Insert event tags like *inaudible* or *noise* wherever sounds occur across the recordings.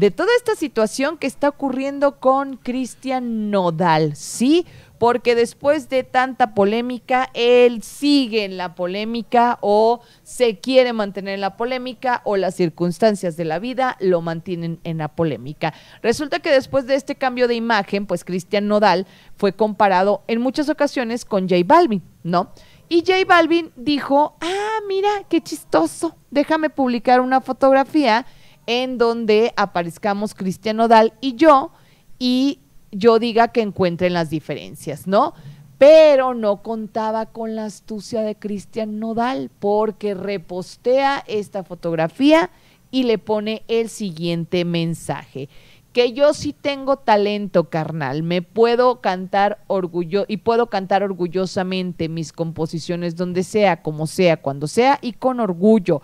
de toda esta situación que está ocurriendo con Cristian Nodal, ¿sí? Porque después de tanta polémica, él sigue en la polémica o se quiere mantener en la polémica o las circunstancias de la vida lo mantienen en la polémica. Resulta que después de este cambio de imagen, pues Cristian Nodal fue comparado en muchas ocasiones con J Balvin, ¿no? Y J Balvin dijo, ah, mira, qué chistoso, déjame publicar una fotografía en donde aparezcamos Cristian Nodal y yo y yo diga que encuentren las diferencias, ¿no? Pero no contaba con la astucia de Cristian Nodal porque repostea esta fotografía y le pone el siguiente mensaje. Que yo sí tengo talento, carnal. Me puedo cantar orgullo y puedo cantar orgullosamente mis composiciones donde sea, como sea, cuando sea y con orgullo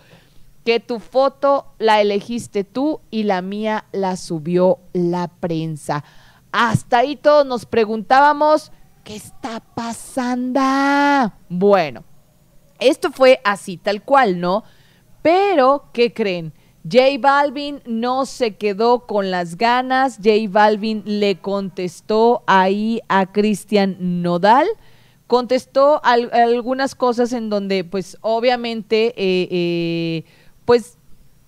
que tu foto la elegiste tú y la mía la subió la prensa. Hasta ahí todos nos preguntábamos, ¿qué está pasando? Bueno, esto fue así, tal cual, ¿no? Pero, ¿qué creen? J Balvin no se quedó con las ganas. J Balvin le contestó ahí a Cristian Nodal. Contestó algunas cosas en donde, pues, obviamente, eh, eh pues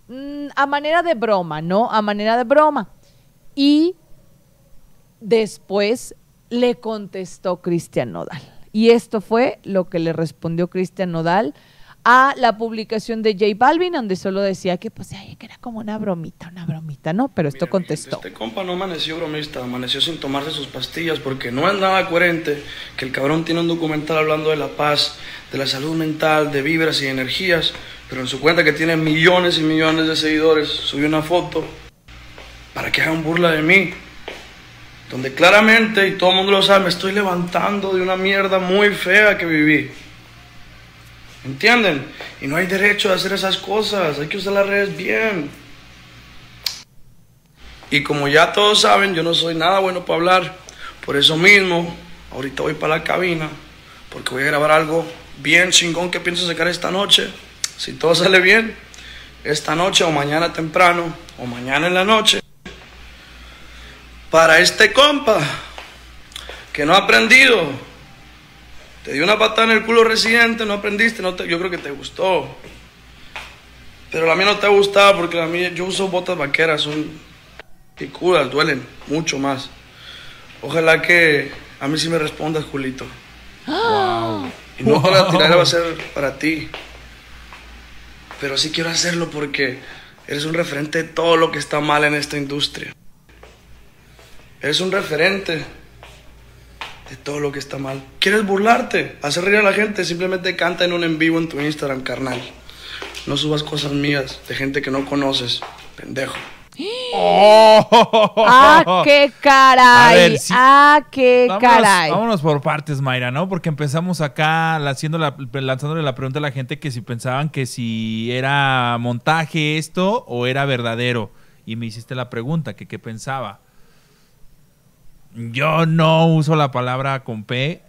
mm, a manera de broma, ¿no? A manera de broma. Y después le contestó Cristian Nodal. Y esto fue lo que le respondió Cristian Nodal a la publicación de J Balvin, donde solo decía que pues que era como una bromita, una bromita, ¿no? Pero esto contestó. este compa no amaneció bromista, amaneció sin tomarse sus pastillas, porque no es nada coherente que el cabrón tiene un documental hablando de la paz, de la salud mental, de vibras y energías, pero en su cuenta que tiene millones y millones de seguidores, subió una foto para que hagan burla de mí. Donde claramente, y todo el mundo lo sabe, me estoy levantando de una mierda muy fea que viví. ¿Entienden? Y no hay derecho a hacer esas cosas, hay que usar las redes bien. Y como ya todos saben, yo no soy nada bueno para hablar. Por eso mismo, ahorita voy para la cabina, porque voy a grabar algo bien chingón que pienso sacar esta noche si todo sale bien, esta noche o mañana temprano o mañana en la noche, para este compa que no ha aprendido, te dio una patada en el culo reciente, no aprendiste, no te, yo creo que te gustó. Pero a mí no te ha porque a mí yo uso botas vaqueras, son picudas, duelen mucho más. Ojalá que a mí sí me respondas, Julito. Ah. Y no va a ser para ti pero sí quiero hacerlo porque eres un referente de todo lo que está mal en esta industria. Eres un referente de todo lo que está mal. ¿Quieres burlarte? ¿Hacer reír a la gente? Simplemente canta en un en vivo en tu Instagram, carnal. No subas cosas mías de gente que no conoces, pendejo. Oh. Ah, *laughs* ¡Ah, qué caray! ¡Ah, qué caray! Vámonos por partes, Mayra, ¿no? Porque empezamos acá lanzándole la pregunta a la gente que si pensaban que si era montaje esto o era verdadero. Y me hiciste la pregunta, que qué pensaba. Yo no uso la palabra con P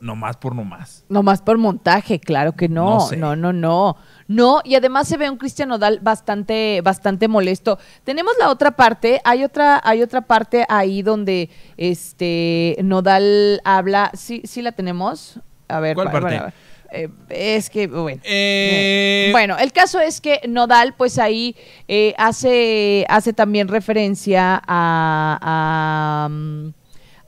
no más por nomás. Nomás por montaje, claro que no. No, no, no, no. y además se ve un Cristian Nodal bastante, bastante molesto. Tenemos la otra parte, hay otra, hay otra parte ahí donde este Nodal habla. Sí, sí la tenemos. A ver, ¿cuál eh, es que, bueno. Eh, bueno, el caso es que Nodal, pues ahí eh, hace, hace también referencia a, mm,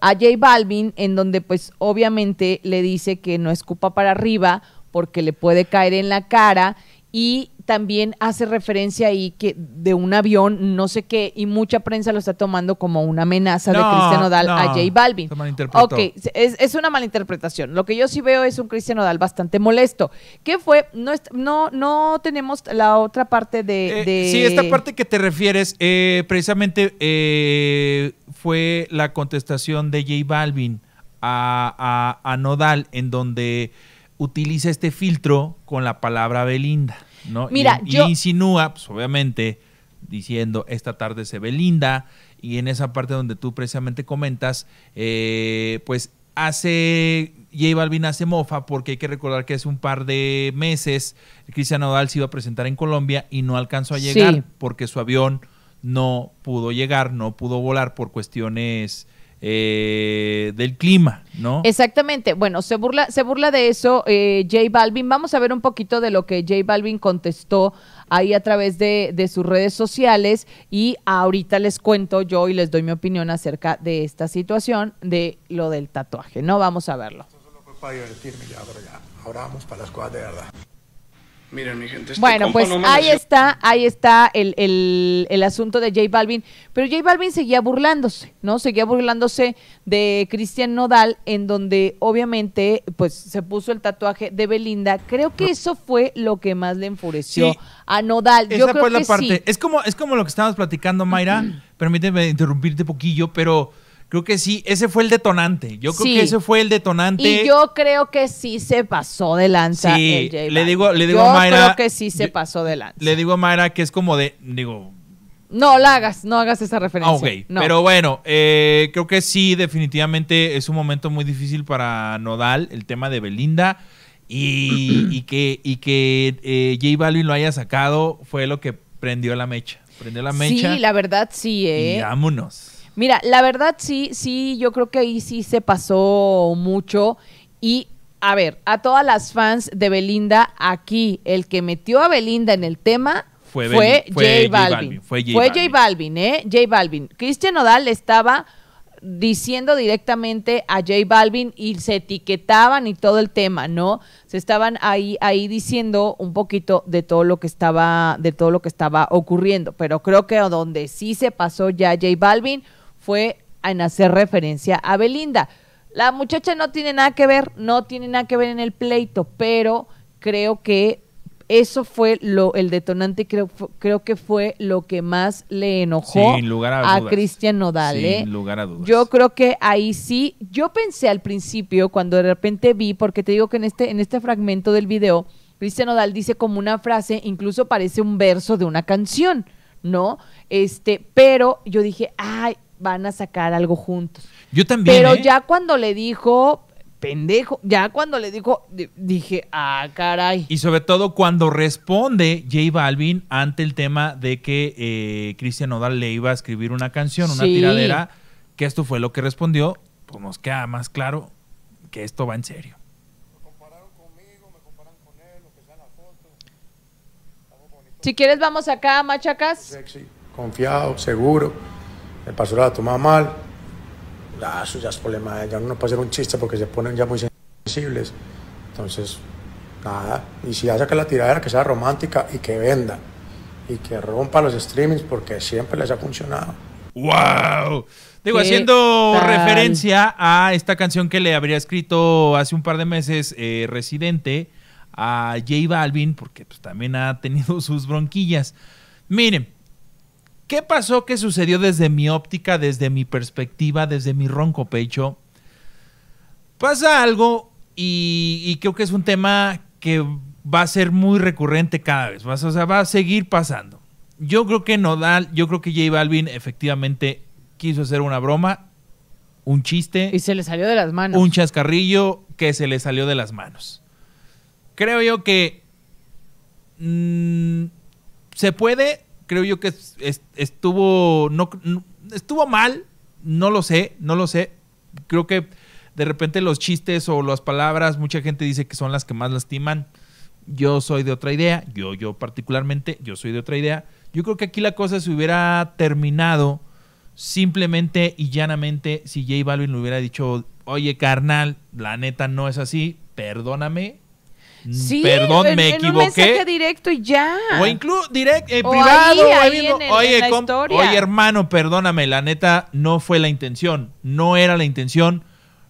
a J Balvin, en donde pues obviamente le dice que no escupa para arriba porque le puede caer en la cara y también hace referencia ahí que de un avión, no sé qué, y mucha prensa lo está tomando como una amenaza de Cristian Odal a J Balvin. ok, es, una una malinterpretación. Lo que yo sí veo es un Cristian Odal bastante molesto. ¿Qué fue? No, no, no tenemos la otra parte de, eh, Sí, esta parte que te refieres, eh, precisamente... Eh, fue la contestación de J Balvin a, Nodal, en donde utiliza este filtro con la palabra Belinda, ¿no? Mira, y, insinúa, pues obviamente, diciendo, esta tarde se ve linda, y en esa parte donde tú precisamente comentas, eh, pues hace, J Balvin hace mofa, porque hay que recordar que hace un par de meses Cristian Nodal se iba a presentar en Colombia y no alcanzó a llegar porque su avión no pudo llegar, no pudo volar por cuestiones eh, del clima, ¿no? Exactamente. Bueno, se burla, se burla de eso eh, J Balvin. Vamos a ver un poquito de lo que Jay Balvin contestó ahí a través de, sus redes sociales y ahorita les cuento yo y les doy mi opinión acerca de esta situación, de lo del tatuaje, ¿no? Vamos a verlo. Eso solo fue para ya, ya. Ahora vamos para las cosas de verdad. Miren, mi gente. Este bueno, pues ahí está, ahí está el, asunto de J Balvin. Pero J Balvin seguía burlándose, ¿no? Seguía burlándose de Cristian Nodal, en donde obviamente pues se puso el tatuaje de Belinda. Creo que eso fue lo que más le enfureció a Nodal. Yo esa fue la parte. Es, como, es como lo que estábamos platicando, Mayra. *clears throat* Permíteme interrumpirte poquillo, pero Creo que sí, ese fue el detonante. Yo creo que ese fue el detonante. Y yo creo que sí se pasó de lanza. Sí, le digo, le digo yo a creo que sí se pasó de lanza. Le digo a Mayra que es como de, digo. No la hagas, no hagas esa referencia. Ah, pero bueno, eh, creo que sí, definitivamente es un momento muy difícil para Nodal, el tema de Belinda. *clears throat* Y, que, y que eh, J Balvin lo haya sacado fue lo que prendió la mecha. Prendió la mecha. Sí, la verdad sí, ¿eh? Y vámonos. Mira, la verdad sí, sí, yo creo que ahí sí se pasó mucho y a ver, a todas las fans de Belinda, aquí el que metió a Belinda en el tema fue, Jay Balvin. Fue J, Balvin. ¿eh? Jay Balvin. Christian O'Dall estaba diciendo directamente a Jay Balvin y se etiquetaban y todo el tema, ¿no? Se estaban ahí, ahí diciendo un poquito de todo lo que estaba, de todo lo que estaba ocurriendo. Pero creo que donde sí se pasó ya Jay Balvin fue en hacer referencia a Belinda. La muchacha no tiene nada que ver, no tiene nada que ver en el pleito, pero creo que eso fue lo el detonante creo que fue lo que más le enojó lugar a, Cristian Nodal ¿eh? lugar a dudas. yo creo que ahí sí yo pensé al principio cuando de repente vi porque te digo que en este en este fragmento del video Cristian Nodal dice como una frase incluso parece un verso de una canción no este pero yo dije ay van a sacar algo juntos. Yo también. Pero ¿eh? ya cuando le dijo, pendejo, ya cuando le dijo, dije, ah, caray. Y sobre todo cuando responde J Balvin ante el tema de que eh, Cristian Odal le iba a escribir una canción, una tiradera, que esto fue lo que respondió, pues nos queda más claro que esto va en serio. Si quieres, vamos acá, machacas. confiado, seguro el pastor la toma mal, ya, eso ya es problema no puede ser un chiste porque se ponen ya muy sensibles. Entonces, nada, y si hace que la tiradera que sea romántica y que venda y que rompa los streamings porque siempre les ha funcionado. ¡Wow! Digo, haciendo referencia a esta canción que le habría escrito hace un par de meses eh, Residente a J Balvin, porque pues, también ha tenido *laughs* sus bronquillas. Miren, ¿Qué pasó? ¿Qué sucedió desde mi óptica, desde mi perspectiva, desde mi ronco pecho? Pasa algo y, creo que es un tema que va a ser muy recurrente cada vez, o sea, va a seguir pasando. Yo creo que Nodal, yo creo que J Balvin efectivamente quiso hacer una broma, un chiste. Y se le salió de las manos. Un chascarrillo que se le salió de las manos. Creo yo que mm, se puede, creo yo que estuvo, no, estuvo mal, no lo sé, no lo sé. Creo que de repente los chistes o las palabras, mucha gente dice que son las que más lastiman. Yo soy de otra idea, yo, yo particularmente, yo soy de otra idea. Yo creo que aquí la cosa se hubiera terminado simplemente y llanamente si J Balvin le hubiera dicho, oye carnal, la neta no es así, perdóname, Sí, perdón, me equivoqué. Un mensaje directo y ya. O incluso directo, eh, privado. oye, hermano, perdóname, la neta no fue la intención, no era la intención,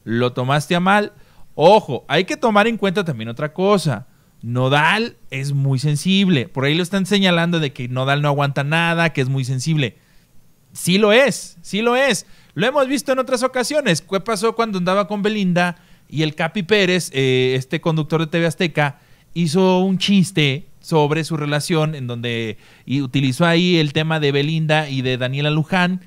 lo tomaste a mal. Ojo, hay que tomar en cuenta también otra cosa. Nodal es muy sensible. Por ahí lo están señalando de que Nodal no aguanta nada, que es muy sensible. Sí lo es, sí lo es. Lo hemos visto en otras ocasiones. ¿Qué pasó cuando andaba con Belinda? Y el Capi Pérez, eh, este conductor de TV Azteca, hizo un chiste sobre su relación en donde y utilizó ahí el tema de Belinda y de Daniela Luján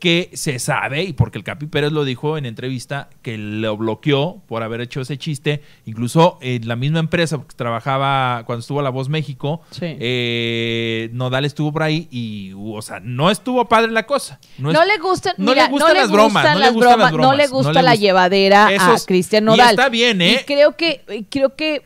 que se sabe, y porque el Capi Pérez lo dijo en entrevista, que lo bloqueó por haber hecho ese chiste. Incluso en la misma empresa, que trabajaba cuando estuvo La Voz México, eh, Nodal estuvo por ahí y, uh, o sea, no estuvo padre la cosa. No, le gustan, no le gustan las, bromas, no le gustan las bromas, no le gusta, la llevadera a Cristian Nodal. está bien, ¿eh? creo que, creo que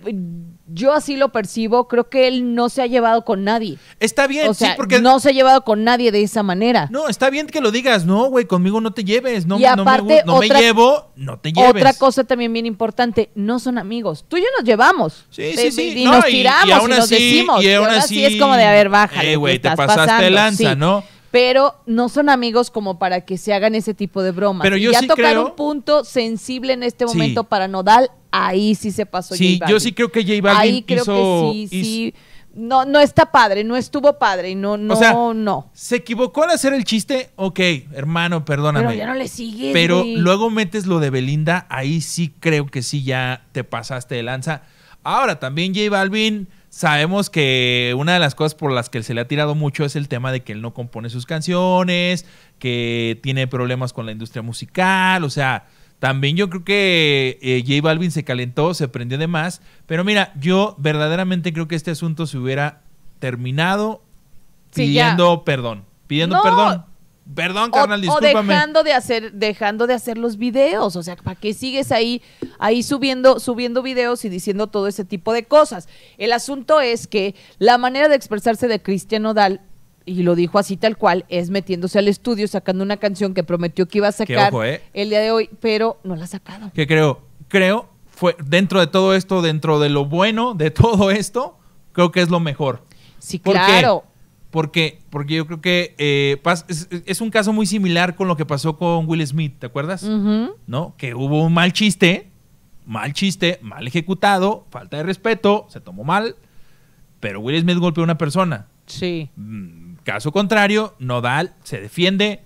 yo así lo percibo, creo que él no se ha llevado con nadie. Está bien, sea, sí, porque no se ha llevado con nadie de esa manera. No, está bien que lo digas, no, güey, conmigo no te lleves, no, y aparte, no, me, llevo, no te lleves. Otra cosa también bien importante, no son amigos. Tú y yo nos llevamos. Sí, sí, eh, sí. Y, nos tiramos y, nos decimos. Y así, es como de, a ver, baja. Eh, güey, te pasaste pasando, lanza, ¿no? pero no son amigos como para que se hagan ese tipo de bromas. Pero yo ya tocar un punto sensible en este momento para Nodal, ahí sí se pasó. Sí, yo sí creo que J Balvin ahí creo que sí, sí. No, no está padre, no estuvo padre y no, no, no. Se equivocó al hacer el chiste, ok, hermano, perdóname. Pero ya no le sigue. Pero luego metes lo de Belinda, ahí sí creo que sí ya te pasaste de lanza. Ahora también J Balvin Sabemos que una de las cosas por las que se le ha tirado mucho es el tema de que él no compone sus canciones, que tiene problemas con la industria musical, o sea, también yo creo que Jay eh, J Balvin se calentó, se prendió de más, pero mira, yo verdaderamente creo que este asunto se hubiera terminado pidiendo perdón, pidiendo perdón Perdón, carnal, discúlpame. O dejando de hacer, dejando de hacer los videos. O sea, ¿para qué sigues ahí, ahí subiendo, subiendo videos y diciendo todo ese tipo de cosas? El asunto es que la manera de expresarse de Cristian Odal, y lo dijo así tal cual, es metiéndose al estudio, sacando una canción que prometió que iba a sacar ¿eh? el día de hoy, pero no la ha sacado. Que creo, creo, fue dentro de todo esto, dentro de lo bueno de *laughs* todo esto, creo que es lo mejor. Sí, claro. Porque, porque yo creo que eh, es, un caso muy similar con lo que pasó con Will Smith, ¿te acuerdas? ¿No? Que hubo un mal chiste, mal chiste, mal ejecutado, falta de respeto, se tomó mal, pero Will Smith golpeó a una persona. Sí. Mm, caso contrario, Nodal se defiende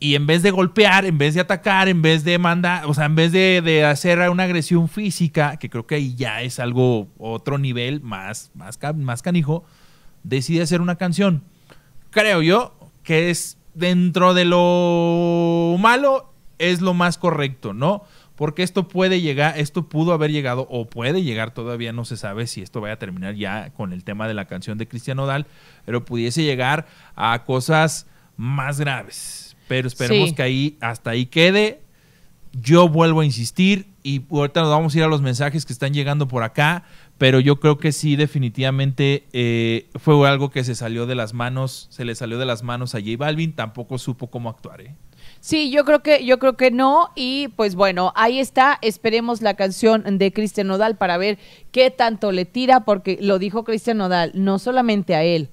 y en vez de golpear, en vez de atacar, en vez de mandar, o sea, en vez de, hacer una agresión física, que creo que ahí ya es algo, otro nivel más, más, más canijo, decide hacer una canción. Creo yo que es dentro de lo malo, es lo más correcto, ¿no? Porque esto puede llegar, esto pudo haber llegado o puede llegar todavía, no se sabe si esto vaya a terminar ya con el tema de la canción de Cristian Odal, pero pudiese llegar a cosas más graves. Pero esperemos que ahí, hasta ahí quede. Yo vuelvo a insistir y ahorita nos vamos a ir a los mensajes que están llegando por acá pero yo creo que sí, definitivamente eh, fue algo que se salió de las manos, se le salió de las manos a J Balvin, tampoco supo cómo actuar, ¿eh? Sí, yo creo que yo creo que no y pues bueno, ahí está, esperemos la canción de Cristian Nodal para ver qué tanto le tira porque lo dijo Cristian Nodal, no solamente a él,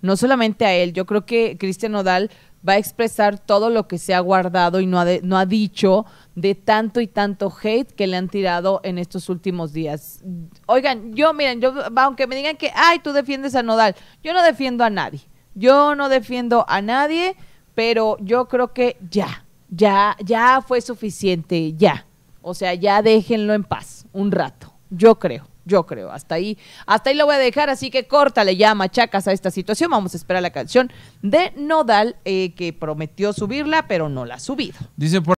no solamente a él, yo creo que Cristian Nodal va a expresar todo lo que se ha guardado y no ha, no ha dicho de tanto y tanto hate que le han tirado en estos últimos días. Oigan, yo miren, yo aunque me digan que, ay, tú defiendes a Nodal, yo no defiendo a nadie. Yo no defiendo a nadie, pero yo creo que ya, ya, ya fue suficiente, ya. O sea, ya déjenlo en paz un rato, yo creo. Yo creo, hasta ahí, hasta ahí lo voy a dejar, así que córtale ya machacas a esta situación. Vamos a esperar la canción de Nodal, eh, que prometió subirla, pero no la ha subido. Dice por